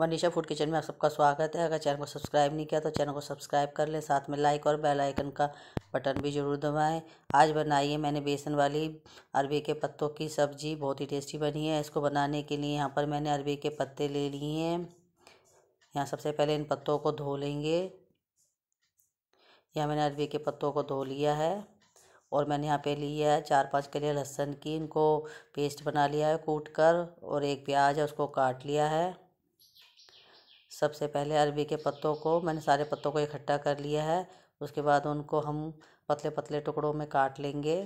वनीषा food kitchen में आप सबका स्वागत है अगर चैनल को सब्सक्राइब नहीं किया तो चैनल को सब्सक्राइब कर लें साथ में लाइक और बेल आइकन का बटन भी ज़रूर दबाएं आज बनाई है मैंने बेसन वाली अरबी के पत्तों की सब्ज़ी बहुत ही टेस्टी बनी है इसको बनाने के लिए यहाँ पर मैंने अरबी के पत्ते ले लिए हैं यहाँ सबसे पहले इन पत्तों को धो लेंगे यहाँ मैंने अरबी के पत्तों को धो लिया है और मैंने यहाँ पे लिया है चार पांच लिए लहसुन की इनको पेस्ट बना लिया है कूट कर और एक प्याज है उसको काट लिया है सबसे पहले अरबी के पत्तों को मैंने सारे पत्तों को इकट्ठा कर लिया है उसके बाद उनको हम पतले पतले टुकड़ों में काट लेंगे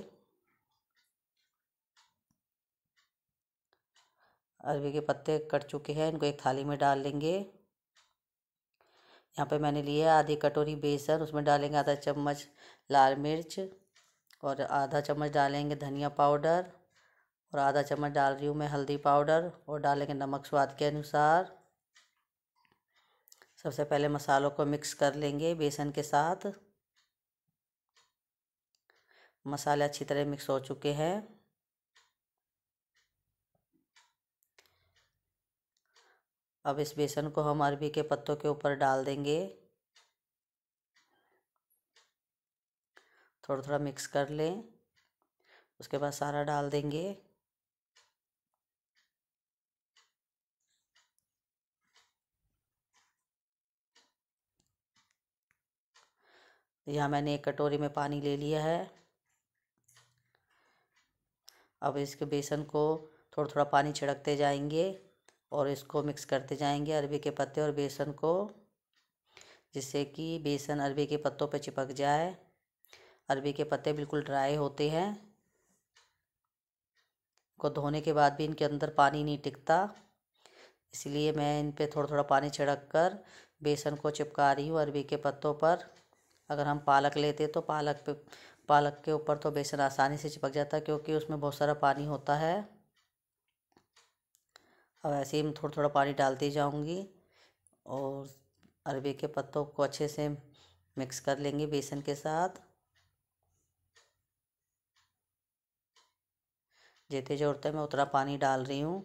अरबी के पत्ते कट चुके हैं इनको एक थाली में डाल लेंगे यहाँ पे मैंने लिया आधी कटोरी बेसन उसमें डालेंगे आधा चम्मच लाल मिर्च और आधा चम्मच डालेंगे धनिया पाउडर और आधा चम्मच डाल रही हूँ मैं हल्दी पाउडर और डालेंगे नमक स्वाद के अनुसार सबसे पहले मसालों को मिक्स कर लेंगे बेसन के साथ मसाले अच्छी तरह मिक्स हो चुके हैं अब इस बेसन को हम अरबी के पत्तों के ऊपर डाल देंगे थोड़ा थोड़ा मिक्स कर लें उसके बाद सारा डाल देंगे यहाँ मैंने एक कटोरी में पानी ले लिया है अब इसके बेसन को थोड़ा थोड़ा पानी छिड़कते जाएंगे और इसको मिक्स करते जाएंगे अरबी के पत्ते और बेसन को जिससे कि बेसन अरबी के पत्तों पर चिपक जाए अरबी के पत्ते बिल्कुल ड्राई होते हैं को धोने के बाद भी इनके अंदर पानी नहीं टिकता इसलिए मैं इन पर थोड़ा थोड़ा पानी छिड़क कर बेसन को चिपका रही हूँ अरबी के पत्तों पर अगर हम पालक लेते तो पालक पे पालक के ऊपर तो बेसन आसानी से चिपक जाता क्योंकि उसमें बहुत सारा पानी होता है अब ऐसे ही मैं थोड़ा थोड़ा पानी डालती जाऊंगी और अरबी के पत्तों को अच्छे से मिक्स कर लेंगे बेसन के साथ जितने जोड़ते मैं उतना पानी डाल रही हूँ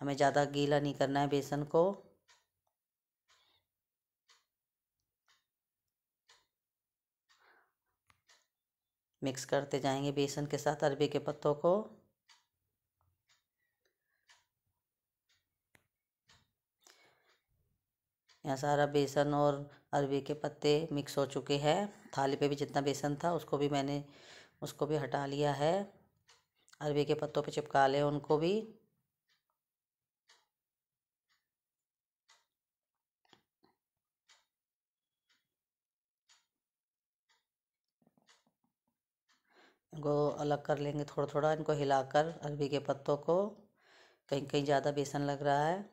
हमें ज़्यादा गीला नहीं करना है बेसन को मिक्स करते जाएंगे बेसन के साथ अरबी के पत्तों को यहाँ सारा बेसन और अरबी के पत्ते मिक्स हो चुके हैं थाली पे भी जितना बेसन था उसको भी मैंने उसको भी हटा लिया है अरबी के पत्तों पे चिपका लें उनको भी को अलग कर लेंगे थोड़ा थोड़ा इनको हिलाकर अरबी के पत्तों को कहीं कहीं ज़्यादा बेसन लग रहा है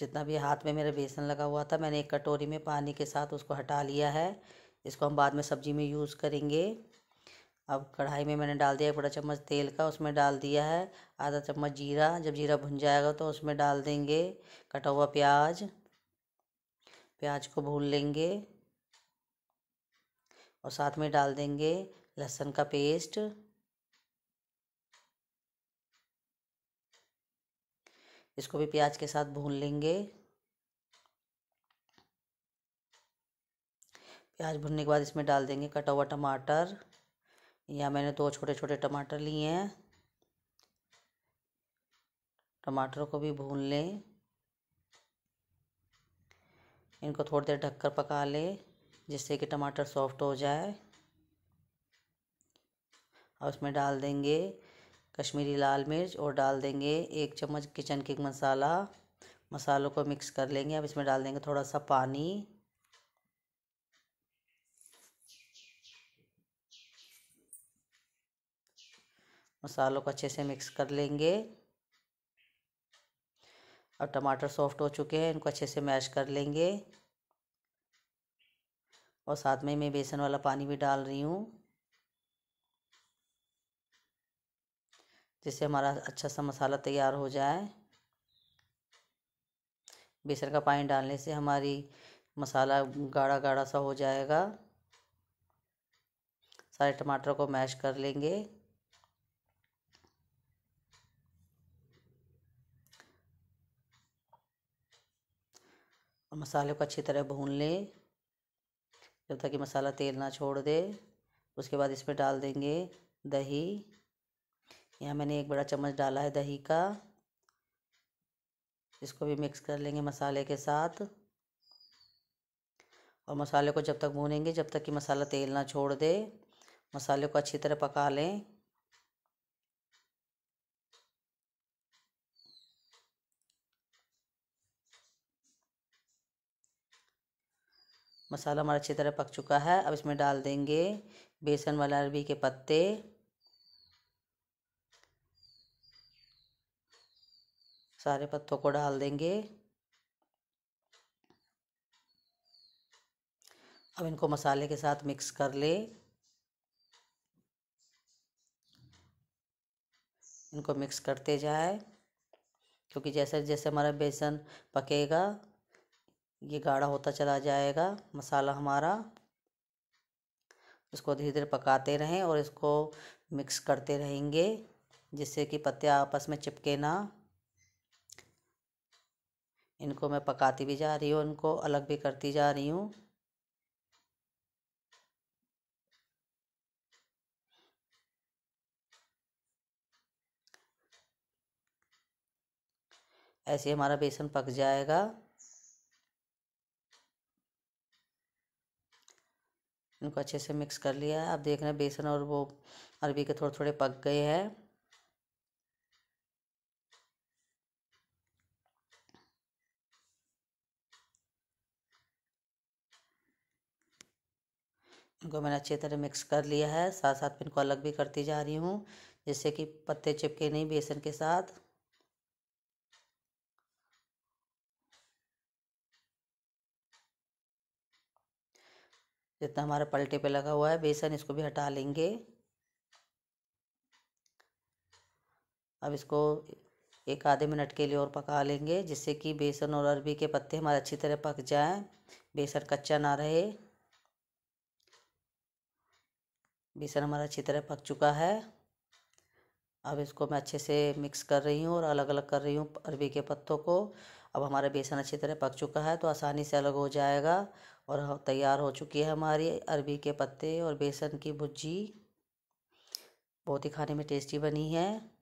जितना भी हाथ में मेरा बेसन लगा हुआ था मैंने एक कटोरी में पानी के साथ उसको हटा लिया है इसको हम बाद में सब्जी में यूज़ करेंगे अब कढ़ाई में मैंने डाल दिया एक बड़ा चम्मच तेल का उसमें डाल दिया है आधा चम्मच जीरा जब जीरा भुन जाएगा तो उसमें डाल देंगे कटा हुआ प्याज प्याज को भून लेंगे और साथ में डाल देंगे लहसुन का पेस्ट इसको भी प्याज के साथ भून लेंगे प्याज भुनने के बाद इसमें डाल देंगे कटा हुआ टमाटर या मैंने दो छोटे छोटे टमाटर लिए हैं टमाटरों को भी भून लें इनको थोड़ी देर ढककर पका लें जिससे कि टमाटर सॉफ्ट हो जाए और उसमें डाल देंगे कश्मीरी लाल मिर्च और डाल देंगे एक चम्मच किचन किंग मसाला मसालों को मिक्स कर लेंगे अब इसमें डाल देंगे थोड़ा सा पानी मसालों को अच्छे से मिक्स कर लेंगे अब टमाटर सॉफ्ट हो चुके हैं इनको अच्छे से मैश कर लेंगे और साथ में मैं बेसन वाला पानी भी डाल रही हूँ जिससे हमारा अच्छा सा मसाला तैयार हो जाए बेसन का पानी डालने से हमारी मसाला गाढ़ा गाढ़ा सा हो जाएगा सारे टमाटर को मैश कर लेंगे और मसाले को अच्छी तरह भून लें जब तक कि मसाला तेल ना छोड़ दे उसके बाद इसमें डाल देंगे दही यहाँ मैंने एक बड़ा चम्मच डाला है दही का इसको भी मिक्स कर लेंगे मसाले के साथ और मसाले को जब तक भूनेंगे जब तक कि मसाला तेल ना छोड़ दे मसाले को अच्छी तरह पका लें मसाला हमारा अच्छी तरह पक चुका है अब इसमें डाल देंगे बेसन वाला अरबी के पत्ते सारे पत्तों को डाल देंगे अब इनको मसाले के साथ मिक्स कर ले इनको मिक्स करते जाए क्योंकि जैसे जैसे हमारा बेसन पकेगा ये गाढ़ा होता चला जाएगा मसाला हमारा इसको धीरे धीरे पकाते रहें और इसको मिक्स करते रहेंगे जिससे कि पत्ते आपस में चिपके ना इनको मैं पकाती भी जा रही हूँ इनको अलग भी करती जा रही हूँ ऐसे हमारा बेसन पक जाएगा इनको अच्छे से मिक्स कर लिया है आप देख रहे हैं बेसन और वो अरबी के थोड़े थोड़े पक गए हैं इनको मैंने अच्छी तरह मिक्स कर लिया है साथ साथ में इनको अलग भी करती जा रही हूँ जिससे कि पत्ते चिपके नहीं बेसन के साथ जितना हमारे पलटे पे लगा हुआ है बेसन इसको भी हटा लेंगे अब इसको एक आधे मिनट के लिए और पका लेंगे जिससे कि बेसन और अरबी के पत्ते हमारे अच्छी तरह पक जाएं बेसन कच्चा ना रहे बेसन हमारा अच्छी तरह पक चुका है अब इसको मैं अच्छे से मिक्स कर रही हूँ और अलग अलग कर रही हूँ अरबी के पत्तों को अब हमारा बेसन अच्छी तरह पक चुका है तो आसानी से अलग हो जाएगा और तैयार हो चुकी है हमारी अरबी के पत्ते और बेसन की भुजी बहुत ही खाने में टेस्टी बनी है